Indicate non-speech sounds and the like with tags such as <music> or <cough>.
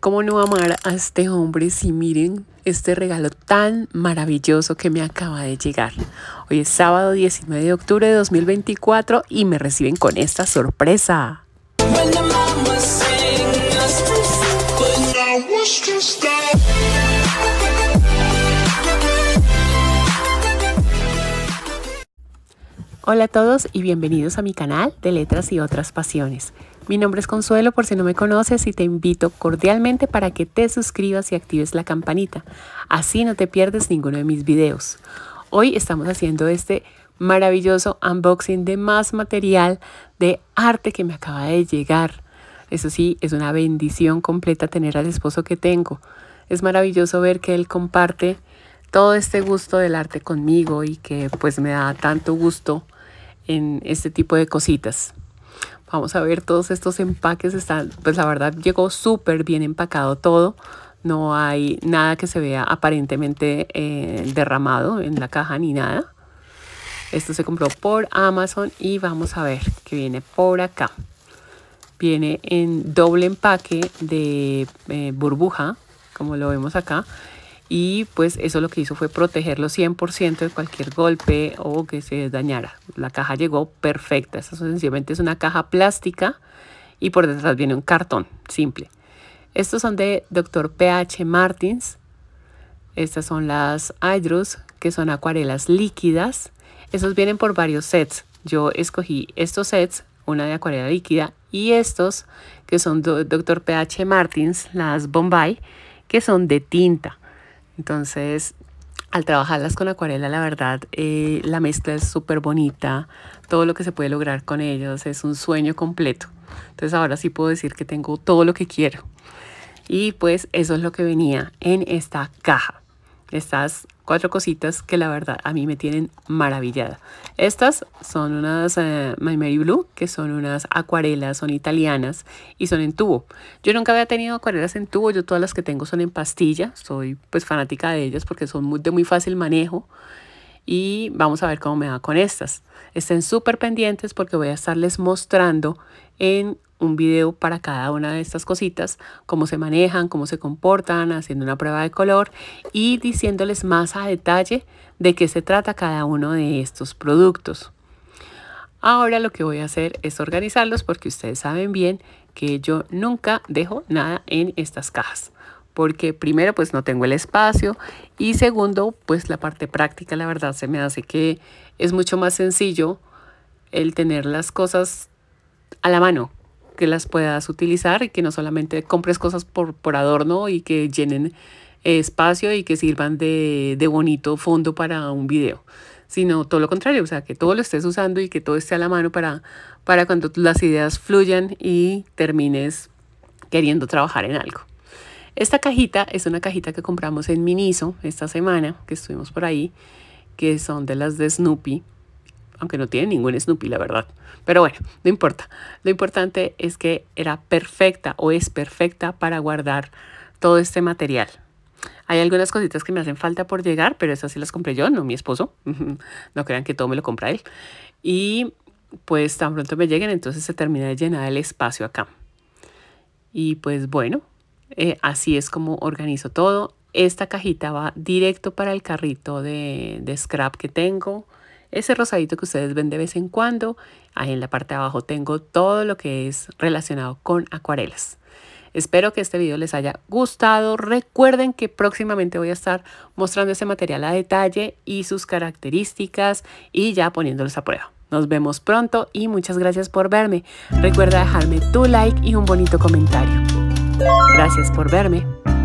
¿Cómo no amar a este hombre si miren este regalo tan maravilloso que me acaba de llegar? Hoy es sábado 19 de octubre de 2024 y me reciben con esta sorpresa. Hola a todos y bienvenidos a mi canal de Letras y otras Pasiones. Mi nombre es Consuelo por si no me conoces y te invito cordialmente para que te suscribas y actives la campanita. Así no te pierdes ninguno de mis videos. Hoy estamos haciendo este maravilloso unboxing de más material de arte que me acaba de llegar. Eso sí, es una bendición completa tener al esposo que tengo. Es maravilloso ver que él comparte todo este gusto del arte conmigo y que pues me da tanto gusto en este tipo de cositas. Vamos a ver todos estos empaques. Están, pues la verdad llegó súper bien empacado todo. No hay nada que se vea aparentemente eh, derramado en la caja ni nada. Esto se compró por Amazon y vamos a ver que viene por acá. Viene en doble empaque de eh, burbuja, como lo vemos acá y pues eso lo que hizo fue protegerlo 100% de cualquier golpe o que se dañara. La caja llegó perfecta, esta sencillamente es una caja plástica y por detrás viene un cartón simple. Estos son de Dr. PH Martins. Estas son las Hydros, que son acuarelas líquidas. estos vienen por varios sets. Yo escogí estos sets, una de acuarela líquida, y estos, que son Dr. PH Martins, las Bombay, que son de tinta. Entonces, al trabajarlas con acuarela, la verdad, eh, la mezcla es súper bonita. Todo lo que se puede lograr con ellos es un sueño completo. Entonces ahora sí puedo decir que tengo todo lo que quiero. Y pues eso es lo que venía en esta caja. Estas cuatro cositas que la verdad a mí me tienen maravillada. Estas son unas eh, My Mary Blue, que son unas acuarelas, son italianas y son en tubo. Yo nunca había tenido acuarelas en tubo, yo todas las que tengo son en pastilla, soy pues fanática de ellas porque son muy, de muy fácil manejo y vamos a ver cómo me va con estas. Estén súper pendientes porque voy a estarles mostrando en un video para cada una de estas cositas, cómo se manejan, cómo se comportan, haciendo una prueba de color y diciéndoles más a detalle de qué se trata cada uno de estos productos. Ahora lo que voy a hacer es organizarlos porque ustedes saben bien que yo nunca dejo nada en estas cajas porque primero pues no tengo el espacio y segundo pues la parte práctica la verdad se me hace que es mucho más sencillo el tener las cosas a la mano, que las puedas utilizar y que no solamente compres cosas por, adorno y que llenen eh, espacio y que sirvan de, bonito fondo para un video, sino todo lo contrario, o sea, que todo lo estés usando y que todo esté a la mano para, para cuando las ideas fluyan y termines queriendo trabajar en algo. Esta cajita es una cajita que compramos en Miniso esta semana, que estuvimos por ahí, que son de las de Snoopy, aunque no tiene ningún Snoopy, la verdad. Pero bueno, no importa. Lo importante es que era perfecta o es perfecta para guardar todo este material. Hay algunas cositas que me hacen falta por llegar, pero esas sí las compré yo, no mi esposo. <laughs> No crean que todo me lo compra él. Y pues tan pronto me lleguen, entonces se termina de llenar el espacio acá. Y pues bueno, eh, así es como organizo todo. Esta cajita va directo para el carrito de, de scrap que tengo. Ese rosadito que ustedes ven de vez en cuando. Ahí en la parte de abajo tengo todo lo que es relacionado con acuarelas. Espero que este video les haya gustado. Recuerden que próximamente voy a estar mostrando ese material a detalle y sus características y ya poniéndolos a prueba. Nos vemos pronto y muchas gracias por verme. Recuerda dejarme tu like y un bonito comentario. Gracias por verme.